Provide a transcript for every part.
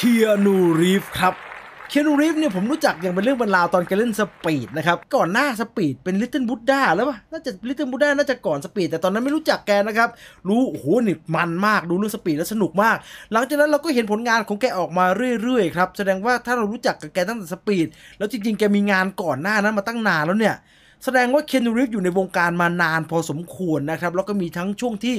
เคียนูรีฟครับเคียนูรีฟเนี่ยผมรู้จักอย่างเป็นเรื่องบรรลาวตอนแกเล่นสปีดนะครับ ก่อนหน้าสปีดเป็นลิตเติ้ลบุดด้าแล้วป่ะน่าจะลิตเติ้ลบุดด้าน่าจะก่อนสปีด แต่ตอนนั้นไม่รู้จักแกนะครับรู้โอ้โหนี่มันมากดูเรื่องสปีดแล้วสนุกมาก หลังจากนั้นเราก็เห็นผลงานของแกออกมาเรื่อยๆครับแสดงว่าถ้าเรารู้จักกับแกตั้งแต่สปีด แล้วจริงๆแกมีงานก่อนหน้านั้นมาตั้งนานแล้วเนี่ยแสดงว่าเคนูริฟอยู่ในวงการมานานพอสมควรนะครับ แล้วก็มีทั้งช่วงที่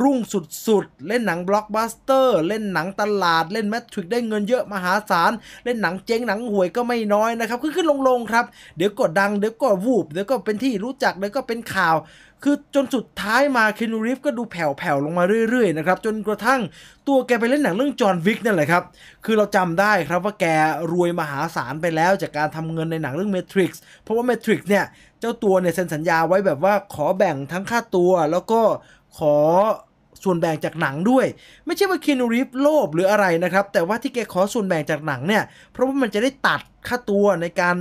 รุ่งสุดๆ เล่นหนังบล็อกบัสเตอร์เล่นหนังตลาด เล่นแมทริกได้เงินเยอะมหาศาล เล่นหนังเจ๊งหนังหวยก็ไม่น้อยนะครับ ขึ้นๆลงๆครับเดี๋ยวก็ดังเดี๋ยวก็วูบเดี๋ยวก็เป็นที่รู้จักเดี๋ยวก็เป็นข่าวคือจนสุดท้ายมาเคนนูริฟก็ดูแผ่วๆ ลงมาเรื่อยๆ นะครับ จนกระทั่งตัวแกไปเล่นหนังเรื่องจอห์นวิกนั่นแหละครับ คือเราจำได้ครับว่าแกรวยมหาศาลไปแล้วจากการทำเงินในหนังเรื่องเมทริกซ์เพราะว่าเมทริกซ์เนี่ย เจ้าตัวเนี่ย เซ็นสัญญาไว้แบบว่าขอแบ่งทั้งค่าตัว แล้วก็ขอส่วนแบ่งจากหนังด้วย ไม่ใช่ว่าคีนูรีฟโลภหรืออะไรนะครับแต่ว่าที่แกขอส่วนแบ่งจากหนังเนี่ยเพราะว่ามันจะได้ตัดค่าตัวในการ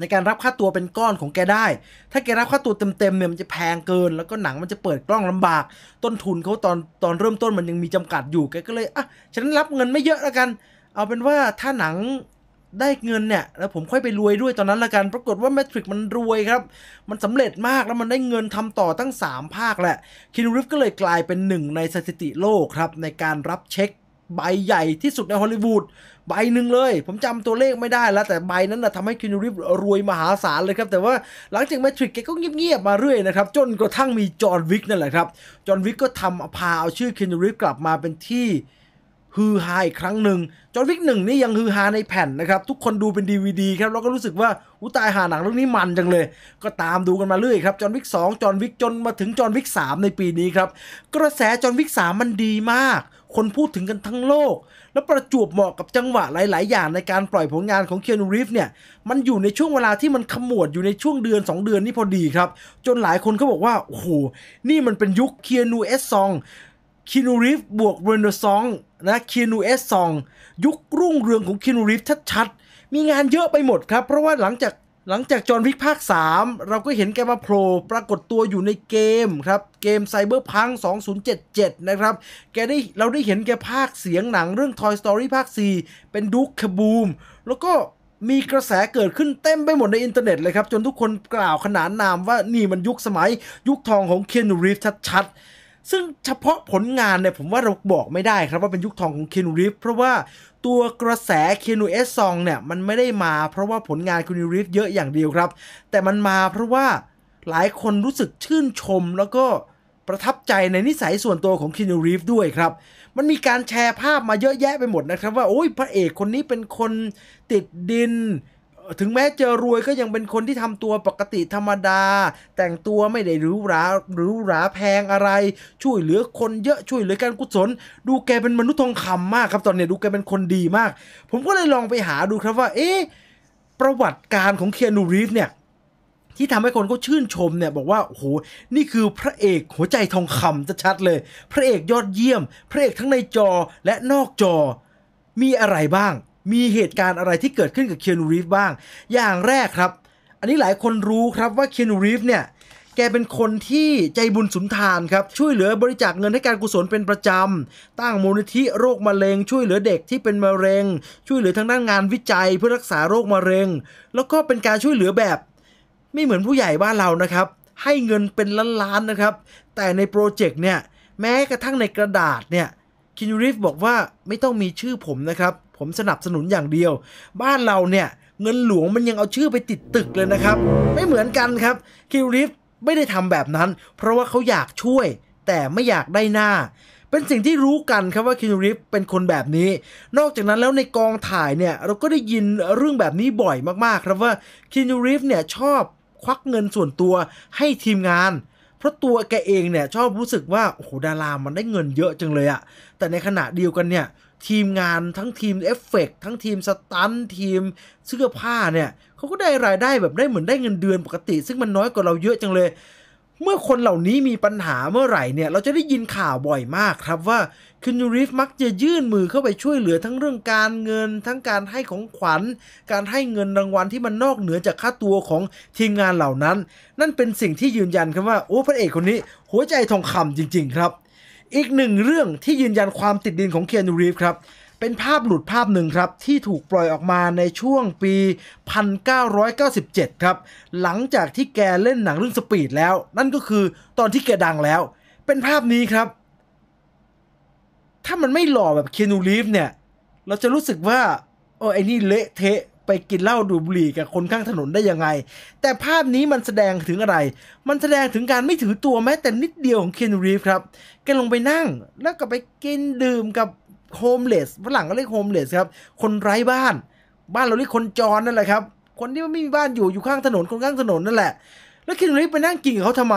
ในการรับค่าตัวเป็นก้อนของแกได้ ถ้าแกรับค่าตัวเต็มๆเนี่ยมันจะแพงเกิน แล้วก็หนังมันจะเปิดกล้องลำบาก ต้นทุนเขาตอนตอนเริ่มต้นมันยังมีจำกัดอยู่แกก็เลยอ่ะฉันรับเงินไม่เยอะแล้วกัน เอาเป็นว่าถ้าหนังได้เงินเนี่ยแล้วผมค่อยไปรวยด้วยตอนนั้นละกันปรากฏว่าแมทริกมันรวยครับ มันสำเร็จมากแล้วมันได้เงินทำต่อตั้ง 3 ภาคแหละคินริฟก็เลยกลายเป็นหนึ่ง ในสถิติโลกครับในการรับเช็คใบใหญ่ที่สุดในฮอลลีวูดใบหนึ่งเลย ผมจำตัวเลขไม่ได้แล้วแต่ใบนั้นนะทำให้คินูริฟรวยมหาศาลเลยครับ แต่ว่าหลังจากแมทริกแกก็เงียบๆมาเรื่อยนะครับ จนกระทั่งมีจอห์นวิกนั่นแหละครับจอห์นวิกก็ทำพาเอาชื่อคินูริฟกลับมาเป็นที่ ฮือฮาอีกครั้งหนึ่งจอห์นวิกหนึ่งนี่ยังฮือฮาในแผ่นนะครับ ทุกคนดูเป็น DVD ครับแล้วก็รู้สึกว่าอุตายหาหนังเรื่องนี้มันจังเลย ก็ตามดูกันมาเรื่อยครับจอห์นวิกสองจอห์นวิกจนมาถึงจอห์นวิกสามในปีนี้ครับกระแสจอห์นวิกสามมันดีมากคนพูดถึงกันทั้งโลก แล้วประจวบเหมาะกับจังหวะหลาย ๆ อย่างในการปล่อยผลงานของเคียนูริฟเนี่ยมันอยู่ในช่วงเวลาที่มันขมวดอยู่ในช่วงเดือน 2 เดือนนี้พอดีครับ จนหลายคนเขาบอกว่าโอ้โหนี่มันเป็นยุคเคียนูเอสซองเคีนูริฟบวกเรนเดอร์ซองนะเคีนูเอสซอง ยุครุ่งเรืองของเคีนูริฟชัด ๆ มีงานเยอะไปหมดครับเพราะว่าหลังจากหลังจากจอห์นวิกภาค 3 เราก็เห็นแกมาโผล่ปรากฏตัวอยู่ในเกมครับ เกมไซเบอร์พัง2077 นะครับ แกได้เราได้เห็นแกภาคเสียงหนังเรื่อง Toy Story ภาค 4 เป็นดุ๊กคบูม แล้วก็มีกระแสเกิดขึ้นเต็มไปหมดในอินเทอร์เน็ตเลยครับ จนทุกคนกล่าวขนานนามว่านี่มันยุคสมัยยุคทองของเคนรีฟชัดๆซึ่งเฉพาะผลงานเนี่ย ผมว่าเราบอกไม่ได้ครับว่าเป็นยุคทองของเคนริฟเพราะว่าตัวกระแสเคนเอสซองเนี่ยมันไม่ได้มาเพราะว่าผลงานเคนริฟเยอะอย่างเดียวครับ แต่มันมาเพราะว่าหลายคนรู้สึกชื่นชม แล้วก็ประทับใจในนิสัยส่วนตัวของคินูรีฟด้วยครับ มันมีการแชร์ภาพมาเยอะแยะไปหมดนะครับ ว่าโอ้ยพระเอกคนนี้เป็นคนติดดินถึงแม้จะรวยก็ยังเป็นคนที่ทำตัวปกติธรรมดา แต่งตัวไม่ได้หรูหราหรูหราแพงอะไร ช่วยเหลือคนเยอะช่วยเหลือการกุศลดูแกเป็นมนุษย์ทองคำมากครับ ตอนเนี้ยดูแกเป็นคนดีมาก ผมก็เลยลองไปหาดูครับว่า เอ๊ะประวัติการของเคียนูรีฟเนี่ยที่ทำให้คนเขาชื่นชมเนี่ยบอกว่า โอ้โห นี่คือพระเอกหัวใจทองคำจะชัดเลย พระเอกยอดเยี่ยมพระเอกทั้งในจอและนอกจอมีอะไรบ้างมีเหตุการณ์อะไรที่เกิดขึ้นกับเคียนูรีฟบ้าง อย่างแรกครับ อันนี้หลายคนรู้ครับว่าเคียนูรีฟเนี่ย แกเป็นคนที่ใจบุญสุนทานครับ ช่วยเหลือบริจาคเงินให้การกุศลเป็นประจำ ตั้งมูลนิธิโรคมะเร็งช่วยเหลือเด็กที่เป็นมะเร็ง ช่วยเหลือทางด้านงานวิจัยเพื่อรักษาโรคมะเร็ง แล้วก็เป็นการช่วยเหลือแบบไม่เหมือนผู้ใหญ่บ้านเรานะครับ ให้เงินเป็นล้านๆนะครับ แต่ในโปรเจกต์เนี่ยแม้กระทั่งในกระดาษเนี่ยคินริฟบอกว่าไม่ต้องมีชื่อผมนะครับ ผมสนับสนุนอย่างเดียว บ้านเราเนี่ย เงินหลวงมันยังเอาชื่อไปติดตึกเลยนะครับ ไม่เหมือนกันครับคินริฟไม่ได้ทำแบบนั้น เพราะว่าเขาอยากช่วยแต่ไม่อยากได้หน้า เป็นสิ่งที่รู้กันครับว่าคินริฟเป็นคนแบบนี้ นอกจากนั้นแล้วในกองถ่ายเนี่ย เราก็ได้ยินเรื่องแบบนี้บ่อยมากๆ ครับว่าคินริฟเนี่ยชอบควักเงินส่วนตัวให้ทีมงาน เพราะตัวแกเองเนี่ยชอบรู้สึกว่าโอ้โหดารามันได้เงินเยอะจังเลยอะแต่ในขณะเดียวกันเนี่ย ทีมงานทั้งทีมเอฟเฟกทั้งทีมสตันทีมเสื้อผ้าเนี่ย เขาก็ได้รายได้แบบได้เหมือนได้เงินเดือนปกติ ซึ่งมันน้อยกว่าเราเยอะจังเลย เมื่อคนเหล่านี้มีปัญหาเมื่อไหร่เนี่ย เราจะได้ยินข่าวบ่อยมากครับว่าคินูริฟมักจะยื่นมือเข้าไปช่วยเหลือทั้งเรื่องการเงินทั้งการให้ของขวัญการให้เงินรางวัลที่มันนอกเหนือจากค่าตัวของทีมงานเหล่านั้น นั่นเป็นสิ่งที่ยืนยันครับว่าโอ้พระเอกคนนี้หัวใจทองคำจริง ๆครับอีกหนึ่งเรื่องที่ยืนยันความติดดินของเคียนูรีฟครับ เป็นภาพหลุดภาพหนึ่งครับที่ถูกปล่อยออกมาในช่วงปี 1997 ครับ หลังจากที่แกเล่นหนังเรื่องสปีดแล้ว นั่นก็คือตอนที่แกดังแล้ว เป็นภาพนี้ครับ ถ้ามันไม่หล่อแบบเคียนูรีฟเนี่ย เราจะรู้สึกว่าโอ้ไอ้นี่เละเทะไปกินเหล้าดูบุหรี่กับคนข้างถนนได้ยังไง แต่ภาพนี้มันแสดงถึงอะไร มันแสดงถึงการไม่ถือตัวแม้แต่นิดเดียวของเคนรีฟครับแกลงไปนั่ง แล้วก็ไปกินดื่มกับโฮมเลสฝรั่งก็เรียกโฮมเลสครับคนไร้บ้าน บ้านเราเรียกคนจรนั่นแหละครับคนที่ไม่มีบ้านอยู่อยู่ข้างถนนคนข้างถนนนั่นแหละแล้วเคนรีฟไปนั่งกินกับเขาทำไม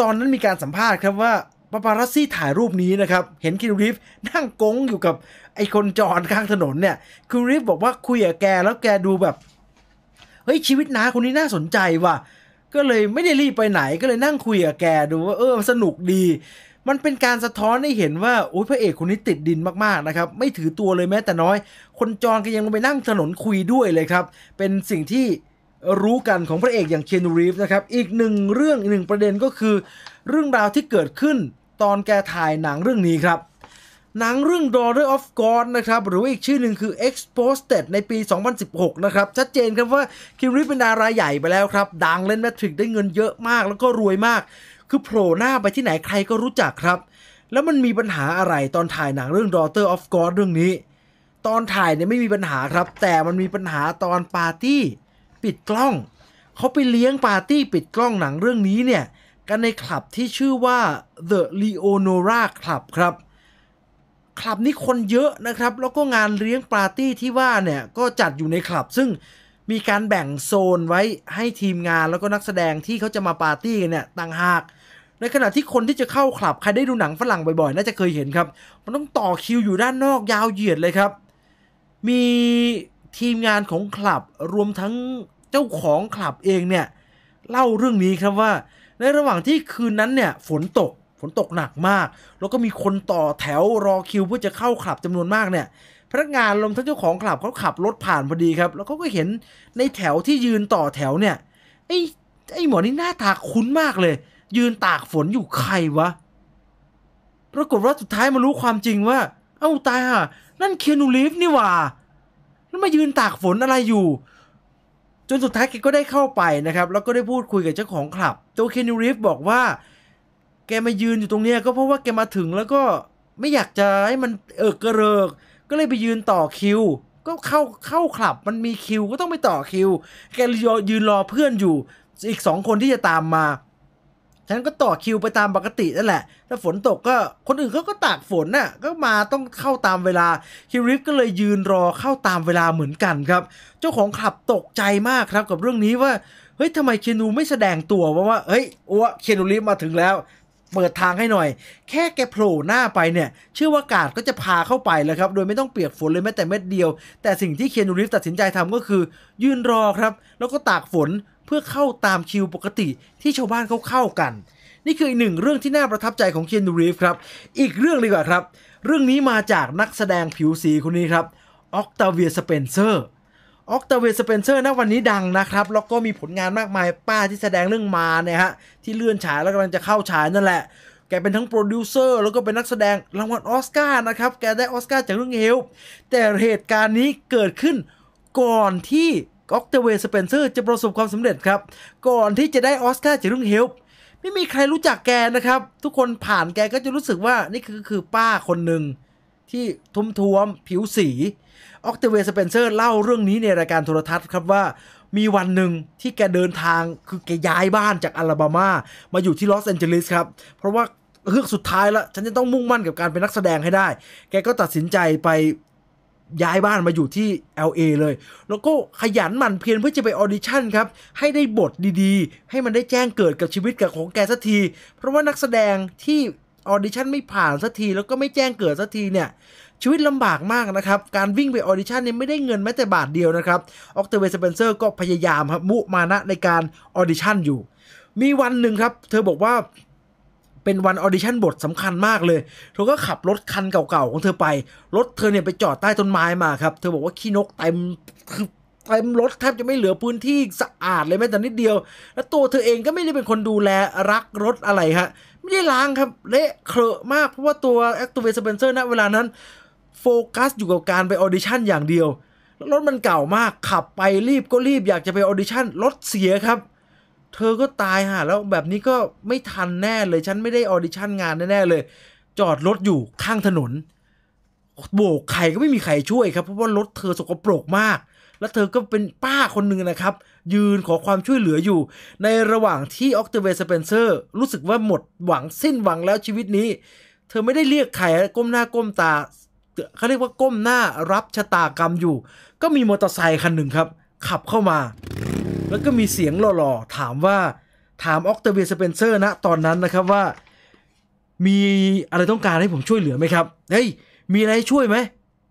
ตอนนั้นมีการสัมภาษณ์ครับว่าปาปารัสซี่ถ่ายรูปนี้นะครับ เห็นเคนรีฟนั่งกงอยู่กับไอคนจอดข้างถนนเนี่ยคือริฟบอกว่าคุยกับแกแล้วแกดูแบบเฮ้ย ชีวิตน้าคนนี้น่าสนใจว่ะก็เลยไม่ได้รีบไปไหนก็เลยนั่งคุยกับแกดูว่าเออสนุกดี มันเป็นการสะท้อนให้เห็นว่าโอ้ยพระเอกคนนี้ติดดินมากๆนะครับ ไม่ถือตัวเลยแม้แต่น้อยคนจอนก็ยังลงไปนั่งถนนคุยด้วยเลยครับ เป็นสิ่งที่รู้กันของพระเอกอย่างเคนูรีฟนะครับอีกหนึ่งเรื่องอีกหนึ่งประเด็นก็คือ เรื่องราวที่เกิดขึ้นตอนแกถ่ายหนังเรื่องนี้ครับหนังเรื่อง Daughter of God นะครับ หรือว่าอีกชื่อหนึ่งคือ Exposed ในปี 2016 นะครับ ชัดเจนครับว่า คิมรีเป็นดารายใหญ่ไปแล้วครับ ดังเล่นแมทริกได้เงินเยอะมากแล้วก็รวยมาก คือโผล่หน้าไปที่ไหนใครก็รู้จักครับ แล้วมันมีปัญหาอะไรตอนถ่ายหนังเรื่อง Daughter of God เรื่องนี้ ตอนถ่ายเนี่ยไม่มีปัญหาครับ แต่มันมีปัญหาตอนปาร์ตี้ ปิดกล้อง เขาไปเลี้ยงปาร์ตี้ปิดกล้องหนังเรื่องนี้เนี่ย กันในคลับที่ชื่อว่า The Leonora Club ครับคลับนี้คนเยอะนะครับ แล้วก็งานเลี้ยงปาร์ตี้ที่ว่าเนี่ยก็จัดอยู่ในคลับ ซึ่งมีการแบ่งโซนไว้ให้ทีมงาน แล้วก็นักแสดงที่เขาจะมาปาร์ตี้กันเนี่ยต่างหาก ในขณะที่คนที่จะเข้าคลับใครได้ดูหนังฝรั่งบ่อยๆน่าจะเคยเห็นครับ มันต้องต่อคิวอยู่ด้านนอกยาวเหยียดเลยครับ มีทีมงานของคลับรวมทั้งเจ้าของคลับเองเนี่ยเล่าเรื่องนี้ครับว่า ในระหว่างที่คืนนั้นเนี่ยฝนตกนตกหนักมาก แล้วก็มีคนต่อแถวรอคิวเพื่อจะเข้าคลับจำนวนมากเนี่ย พนักงานลงทั้งเจ้าของคลับเขาขับรถผ่านพอดีครับ แล้วเขาก็เห็นในแถวที่ยืนต่อแถวเนี่ย ไอ้ไอ้หมอนี่หน้าตาคุ้นมากเลย ยืนตากฝนอยู่ใครวะ ปรากฏว่าสุดท้ายมารู้ความจริงว่า เอ้าตายฮะนั่นเคนูลีฟนี่ว่านั่นมายืนตากฝนอะไรอยู่ จนสุดท้ายแกก็ได้เข้าไปนะครับ แล้วก็ได้พูดคุยกับเจ้าของคลับ ตัวเคนูลีฟบอกว่าแกมายืนอยู่ตรงเนี้ยก็เพราะว่าแกมาถึงแล้วก็ไม่อยากจะให้มันเออกระเริก ก็เลยไปยืนต่อคิว ก็เข้าเข้าคลับมันมีคิวก็ต้องไปต่อคิว แกยืนรอเพื่อนอยู่ อีกสองคนที่จะตามมาฉันก็ต่อคิวไปตามปกตินั่นแหละถ้าฝนตกก็คนอื่นเขาก็ตากฝนน่ะก็มาต้องเข้าตามเวลาคิริฟก็เลยยืนรอเข้าตามเวลาเหมือนกันครับ เจ้าของคลับตกใจมากครับ กับเรื่องนี้ว่าเฮ้ยทำไมเคนู ไม่แสดงตัวว่าว่าเฮ้ยอ้วเคนูริฟมาถึงแล้วเปิดทางให้หน่อยแค่แกโผล่หน้าไปเนี่ย เชื่อว่ากาดก็จะพาเข้าไปแล้วครับ โดยไม่ต้องเปียกฝนเลยแม้แต่เม็ดเดียว แต่สิ่งที่เคียนูริฟตัดสินใจทำก็คือยืนรอครับ แล้วก็ตากฝนเพื่อเข้าตามคิวปกติที่ชาวบ้านเขาเข้ากัน นี่คืออีกหนึ่งเรื่องที่น่าประทับใจของเคียนูริฟครับ อีกเรื่องดีกว่าครับเรื่องนี้มาจากนักแสดงผิวสีคนนี้ครับออกตาเวียสเปนเซอร์ออกเตเวสเปนเซอร์นะวันนี้ดังนะครับ แล้วก็มีผลงานมากมายป้าที่แสดงเรื่องมาเนี่ยฮะที่เลื่อนฉายแล้วกำลังจะเข้าฉายนั่นแหละ แกเป็นทั้งโปรดิวเซอร์แล้วก็เป็นนักแสดงรางวัลออสการ์นะครับ แกได้ออสการ์จากเรื่องเฮลแต่เหตุการณ์นี้เกิดขึ้นก่อนที่ออกเตเวสเปนเซอร์จะประสบความสำเร็จครับ ก่อนที่จะได้ออสการ์จากเรื่องเฮลไม่มีใครรู้จักแกนะครับ ทุกคนผ่านแกก็จะรู้สึกว่านี่คือคือป้าคนหนึ่งที่ทุ้มท้วมผิวสีออกเตเวสเปนเซอร์เล่าเรื่องนี้ในรายการโทรทัศน์ครับว่า มีวันหนึ่งที่แกเดินทางคือแกย้ายบ้านจากอลาบามามาอยู่ที่ลอสแอนเจลิสครับ เพราะว่าเฮือกสุดท้ายแล้ว ฉันจะต้องมุ่งมั่นกับการเป็นนักแสดงให้ได้ แกก็ตัดสินใจไปย้ายบ้านมาอยู่ที่ LA เลย แล้วก็ขยันหมั่นเพียรเพื่อจะไปออดิชั่นครับ ให้ได้บทดีๆ ให้มันได้แจ้งเกิดกับชีวิตกับของแกสักที เพราะว่านักแสดงที่ออดิชั่นไม่ผ่านสักที แล้วก็ไม่แจ้งเกิดสักทีเนี่ยชีวิตลำบากมากนะครับ การวิ่งไปออดิชั่นเนี่ยไม่ได้เงินแม้แต่บาทเดียวนะครับ ออกเตเวสเปนเซอร์ก็พยายามครับมุมานะในการออดิชั่นอยู่ มีวันหนึ่งครับ เธอบอกว่าเป็นวันออดิชั่นบทสำคัญมากเลย เธอก็ขับรถคันเก่าๆของเธอไป รถเธอเนี่ยไปจอดใต้ต้นไม้มาครับ เธอบอกว่า ขี้นกเต็มคือเต็มรถแทบจะไม่เหลือพื้นที่สะอาดเลยแม้แต่นิดเดียว แล้วตัวเธอเองก็ไม่ได้เป็นคนดูแลรักรถอะไรฮะไม่ได้ล้างครับเละเครอะมากเพราะว่าตัวแอคตูเวสเปนเซอร์ณเวลานั้นโฟกัสอยู่กับการไปออดิชั่นอย่างเดียว รถมันเก่ามากขับไปรีบก็รีบ อยากจะไปออดิชั่นรถเสียครับ เธอก็ตายฮะแล้วแบบนี้ก็ไม่ทันแน่เลย ฉันไม่ได้ออดิชั่นงานแน่ๆเลย จอดรถอยู่ข้างถนน โบกใครก็ไม่มีใครช่วยครับ เพราะว่ารถเธอสกปรกมาก แล้วเธอก็เป็นป้าคนหนึ่งนะครับ ยืนขอความช่วยเหลืออยู่ ในระหว่างที่ออกเตเวสเปนเซอร์รู้สึกว่าหมดหวังสิ้นหวังแล้วชีวิตนี้ เธอไม่ได้เรียกใครก้มหน้าก้มตาเขาเรียกว่าก้มหน้ารับชะตากรรมอยู่ ก็มีมอเตอร์ไซคันหนึ่งครับ ขับเข้ามา แล้วก็มีเสียงหล่อๆ ถามว่าถามออกเตเวียสเปนเซอร์นะ ตอนนั้นนะครับว่า มีอะไรต้องการให้ผมช่วยเหลือไหมครับ เฮ้ย มีอะไรช่วยไหม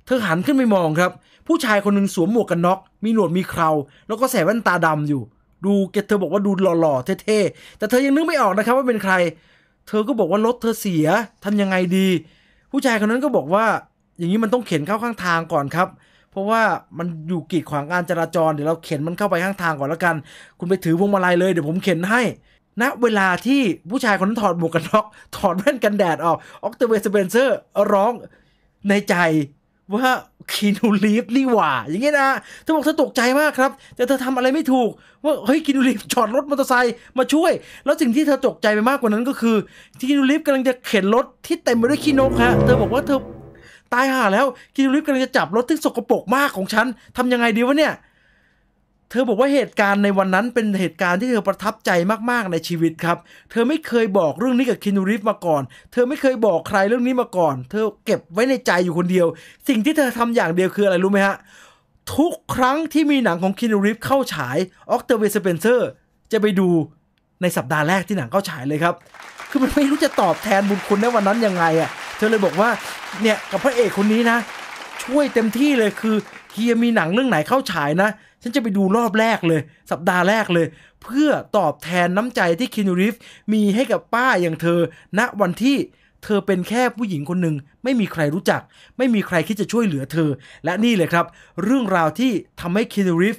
เธอหันขึ้นไปมองครับ ผู้ชายคนหนึ่งสวมหมวกกันน็อกมีหนวดมีเคราแล้วก็ใส่แว่นตาดำอยู่ ดูเกตเธอบอกว่าดูหล่อๆเท่ๆแต่เธอยังนึกไม่ออกนะครับว่าเป็นใคร เธอก็บอกว่ารถเธอเสียทำยังไงดี ผู้ชายคนนั้นก็บอกว่าอย่างนี้มันต้องเข็นเข้าข้างทางก่อนครับ เพราะว่ามันอยู่กีดขวางการจราจร เดี๋ยวเราเข็นมันเข้าไปข้างทางก่อนแล้วกัน คุณไปถือพวงมาลัยเลย เดี๋ยวผมเข็นให้ณนะเวลาที่ผู้ชายคนนั้นถอดหมวกกันน็อก ถอดแว่นกันแดดออกออกเตเวสเบนเซอร์ร้องในใจ ว่าคีนูรีฟนี่หว่า อย่างงี้นะ เธอบอกเธอตกใจมากครับ แต่เธอทำอะไรไม่ถูก ว่าเฮ้ยคีนูรีฟจอดรถมอเตอร์ไซค์มาช่วย แล้วสิ่งที่เธอตกใจไปมากกว่านั้นก็คือคีนูรีฟกำลังจะเข็นรถที่เต็มไปด้วยขี้นกฮะเธอบอกว่าเธอตายห่าแล้วกินูริฟกำลังจะจับรถที่สกปรกมากของฉันทำยังไงดีวะเนี่ยเธอบอกว่าเหตุการณ์ในวันนั้นเป็นเหตุการณ์ที่เธอประทับใจมาก ๆ ในชีวิตครับเธอไม่เคยบอกเรื่องนี้กับคินูริฟมาก่อนเธอไม่เคยบอกใครเรื่องนี้มาก่อน เธอเก็บไว้ในใจอยู่คนเดียว สิ่งที่เธอทำอย่างเดียวคืออะไรรู้ไหมฮะทุกครั้งที่มีหนังของคินูริฟเข้าฉายออกเตอร์เวสเปนเซอร์จะไปดูในสัปดาห์แรกที่หนังเข้าฉายเลยครับ คือมันไม่รู้จะตอบแทนบุญคุณในวันนั้นยังไงอะ่ะเธอเลยบอกว่า เนี่ย กับพระเอกคนนี้นะ ช่วยเต็มที่เลย คือ เฮียมีหนังเรื่องไหนเข้าฉายนะ ฉันจะไปดูรอบแรกเลย สัปดาห์แรกเลย เพื่อตอบแทนน้ำใจที่คินูริฟ มีให้กับป้าอย่างเธอณนะวันที่ เธอเป็นแค่ผู้หญิงคนหนึ่งไม่มีใครรู้จัก ไม่มีใครคิดจะช่วยเหลือเธอ และนี่เลยครับ เรื่องราวที่ทำให้คินูริฟ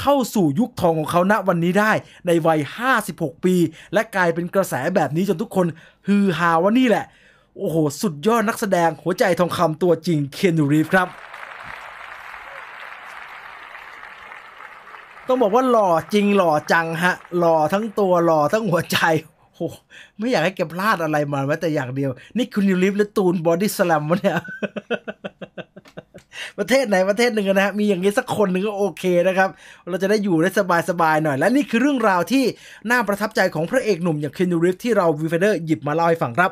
เข้าสู่ยุคทองของเขาณวันนี้ได้ ในวัย 56 ปี และกลายเป็นกระแสแบบนี้จนทุกคนฮือฮาว่านี่แหละโอ้โห สุดยอดนักแสดงหัวใจทองคำตัวจริงเคนรีฟครับ ต้องบอกว่าหล่อจริงหล่อจังฮะ หล่อทั้งตัวหล่อทั้งหัวใจ โอ้ไม่อยากให้เก็บพลาดอะไรมาแม้แต่อย่างเดียว นี่คุณยูริฟหรือตูนบอดี้สแลมวะเนี่ย ประเทศไหน ประเทศหนึ่งนะฮะมีอย่างนี้สักคนหนึ่งก็โอเคนะครับ เราจะได้อยู่ได้สบายๆหน่อย และนี่คือเรื่องราวที่น่าประทับใจของพระเอกหนุ่มอย่างเคนยูริฟที่เราวีเฟเดอร์หยิบมาเล่าให้ฟังครับ